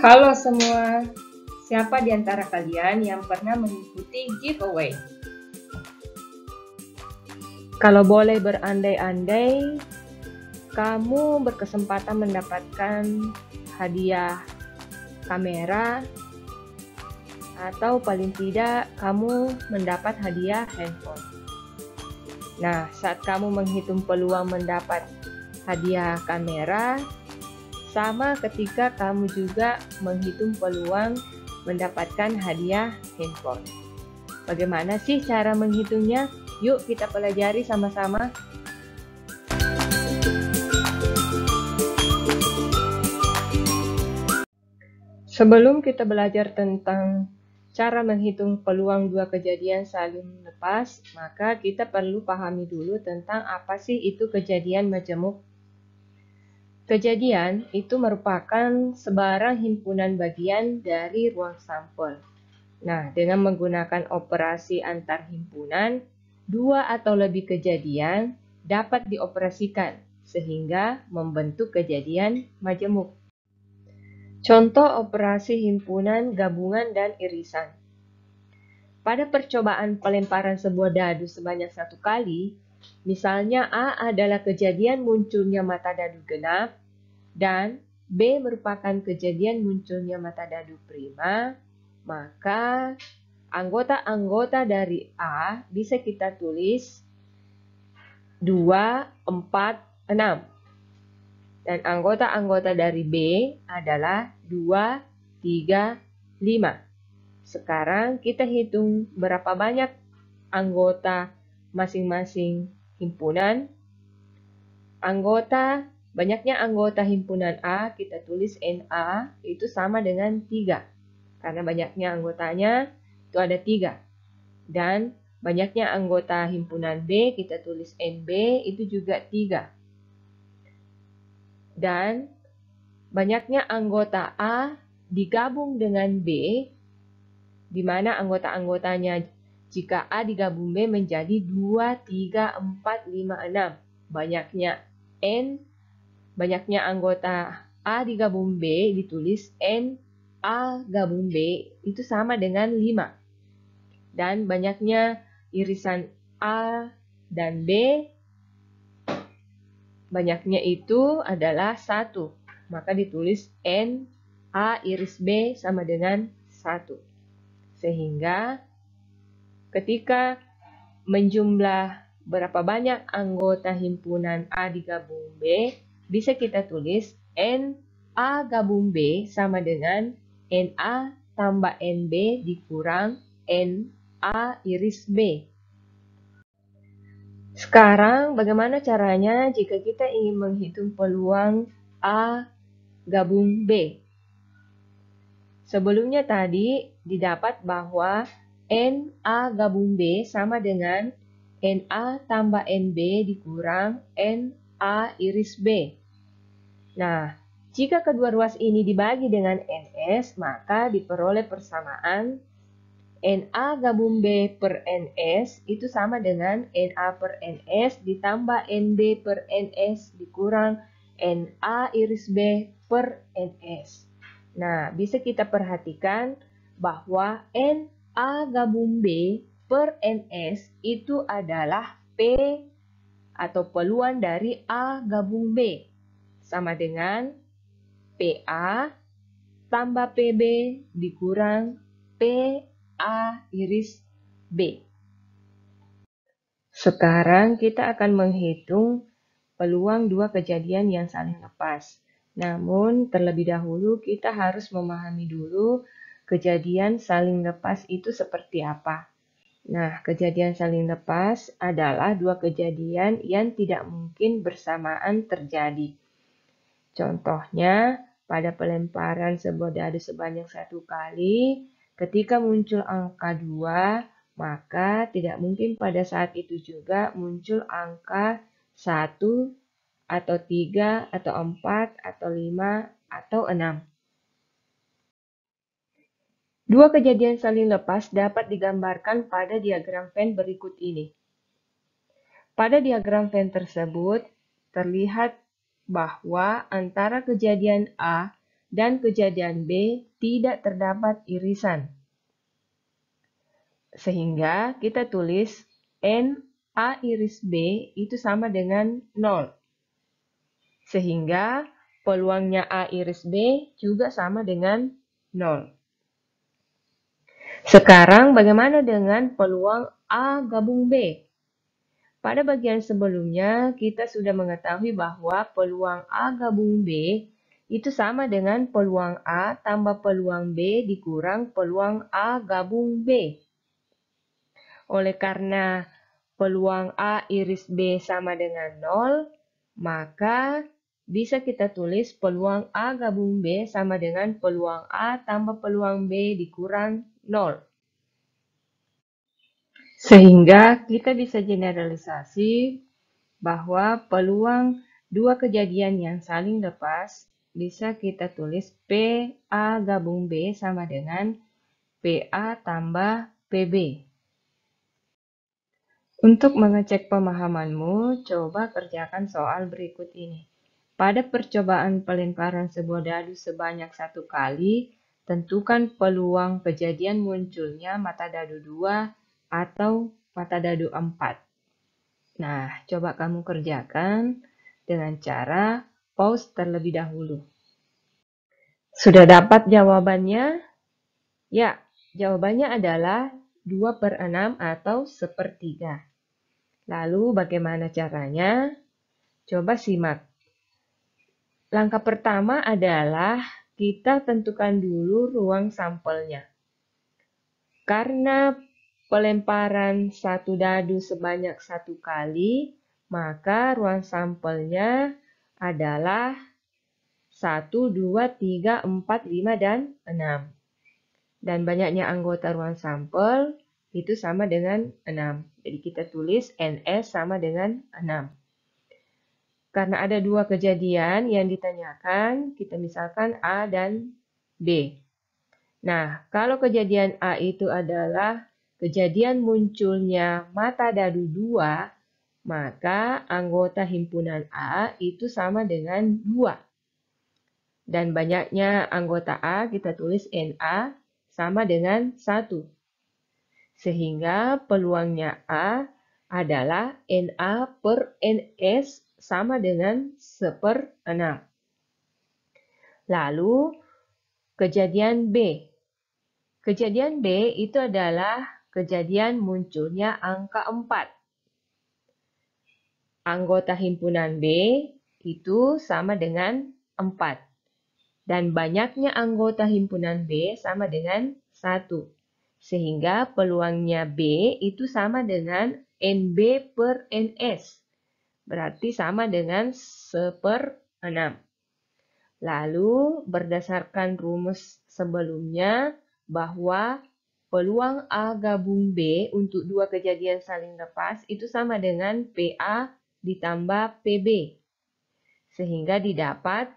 Halo semua, siapa di antara kalian yang pernah mengikuti giveaway? Kalau boleh berandai-andai, kamu berkesempatan mendapatkan hadiah kamera atau paling tidak kamu mendapat hadiah handphone. Nah, saat kamu menghitung peluang mendapat hadiah kamera, sama ketika kamu juga menghitung peluang mendapatkan hadiah handphone. Bagaimana sih cara menghitungnya? Yuk kita pelajari sama-sama. Sebelum kita belajar tentang cara menghitung peluang dua kejadian saling lepas, maka kita perlu pahami dulu tentang apa sih itu kejadian majemuk Kejadian itu merupakan sebarang himpunan bagian dari ruang sampel. Nah, dengan menggunakan operasi antar himpunan, dua atau lebih kejadian dapat dioperasikan sehingga membentuk kejadian majemuk. Contoh operasi himpunan gabungan dan irisan. Pada percobaan pelemparan sebuah dadu sebanyak satu kali, Misalnya A adalah kejadian munculnya mata dadu genap dan B merupakan kejadian munculnya mata dadu prima, maka anggota-anggota dari A bisa kita tulis 2, 4, 6. Dan anggota-anggota dari B adalah 2, 3, 5. Sekarang kita hitung berapa banyak anggota masing-masing himpunan. Anggota, banyaknya anggota himpunan A, kita tulis NA, itu sama dengan 3. Karena banyaknya anggotanya, itu ada 3. Dan banyaknya anggota himpunan B, kita tulis NB, itu juga 3. Dan banyaknya anggota A digabung dengan B, di mana anggota-anggotanya jika A digabung B menjadi 2, 3, 4, 5, 6. Banyaknya N, banyaknya anggota A digabung B ditulis N A gabung B itu sama dengan 5. Dan banyaknya irisan A dan B banyaknya itu adalah 1. Maka ditulis N A iris B sama dengan 1. Sehingga ketika menjumlah berapa banyak anggota himpunan A digabung B, bisa kita tulis N A gabung B sama dengan n A tambah n B dikurang n A iris B. Sekarang bagaimana caranya jika kita ingin menghitung peluang A gabung B? Sebelumnya tadi didapat bahwa N A gabung B sama dengan N A tambah N B dikurang N A iris B. Nah, jika kedua ruas ini dibagi dengan NS, maka diperoleh persamaan N A gabung B per NS itu sama dengan N A per NS ditambah NB per NS dikurang N A iris B per NS. Nah, bisa kita perhatikan bahwa N A gabung B per NS itu adalah P atau peluan dari A gabung B sama dengan PA tambah PB dikurang PA iris B. Sekarang kita akan menghitung peluang dua kejadian yang saling lepas. Namun terlebih dahulu kita harus memahami dulu kejadian saling lepas itu seperti apa? Nah, kejadian saling lepas adalah dua kejadian yang tidak mungkin bersamaan terjadi. Contohnya, pada pelemparan sebuah dadu sebanyak satu kali, ketika muncul angka dua, maka tidak mungkin pada saat itu juga muncul angka satu atau tiga atau empat atau lima atau enam. Dua kejadian saling lepas dapat digambarkan pada diagram Venn berikut ini. Pada diagram Venn tersebut, terlihat bahwa antara kejadian A dan kejadian B tidak terdapat irisan. Sehingga kita tulis N A iris B itu sama dengan 0. Sehingga peluangnya A iris B juga sama dengan 0. Sekarang bagaimana dengan peluang A gabung B? Pada bagian sebelumnya kita sudah mengetahui bahwa peluang A gabung B itu sama dengan peluang A tambah peluang B dikurang peluang A gabung B. Oleh karena peluang A iris B sama dengan 0, maka bisa kita tulis peluang A gabung B sama dengan peluang A tambah peluang B dikurang 0. Sehingga kita bisa generalisasi bahwa peluang dua kejadian yang saling lepas bisa kita tulis PA gabung B sama dengan PA tambah PB. Untuk mengecek pemahamanmu, coba kerjakan soal berikut ini. Pada percobaan pelemparan sebuah dadu sebanyak satu kali, Tentukan peluang kejadian munculnya mata dadu 2 atau mata dadu 4. Nah, coba kamu kerjakan dengan cara pause terlebih dahulu. Sudah dapat jawabannya? Ya, jawabannya adalah 2 per 6 atau sepertiga. Lalu bagaimana caranya? Coba simak. Langkah pertama adalah kita tentukan dulu ruang sampelnya. Karena pelemparan satu dadu sebanyak satu kali, maka ruang sampelnya adalah 1, 2, 3, 4, 5, dan 6. Dan banyaknya anggota ruang sampel itu sama dengan 6. Jadi kita tulis NS sama dengan 6 karena ada dua kejadian yang ditanyakan, kita misalkan A dan B. Nah, kalau kejadian A itu adalah kejadian munculnya mata dadu dua, maka anggota himpunan A itu sama dengan dua. Dan banyaknya anggota A kita tulis NA sama dengan satu. Sehingga peluangnya A adalah NA per NS sama dengan seperenam. Lalu, kejadian B. Kejadian B itu adalah kejadian munculnya angka 4. Anggota himpunan B itu sama dengan 4. Dan banyaknya anggota himpunan B sama dengan 1. Sehingga peluangnya B itu sama dengan NB per NS. Berarti sama dengan seper 6. Lalu, berdasarkan rumus sebelumnya bahwa peluang A gabung B untuk dua kejadian saling lepas itu sama dengan PA ditambah PB. Sehingga didapat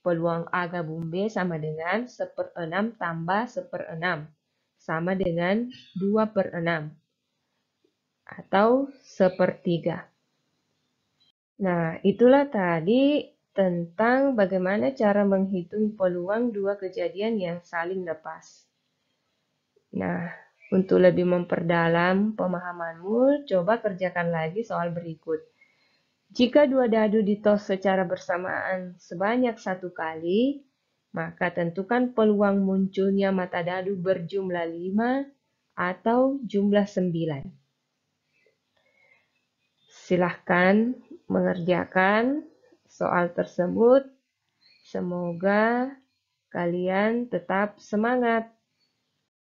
peluang A gabung B sama dengan 1 per 6 tambah 1 per 6. Sama dengan 2 per 6. Atau 1 per 3. Nah, itulah tadi tentang bagaimana cara menghitung peluang dua kejadian yang saling lepas. Nah, untuk lebih memperdalam pemahamanmu, coba kerjakan lagi soal berikut. Jika dua dadu ditos secara bersamaan sebanyak satu kali, maka tentukan peluang munculnya mata dadu berjumlah 5 atau jumlah 9. Silahkan mengerjakan soal tersebut. Semoga kalian tetap semangat.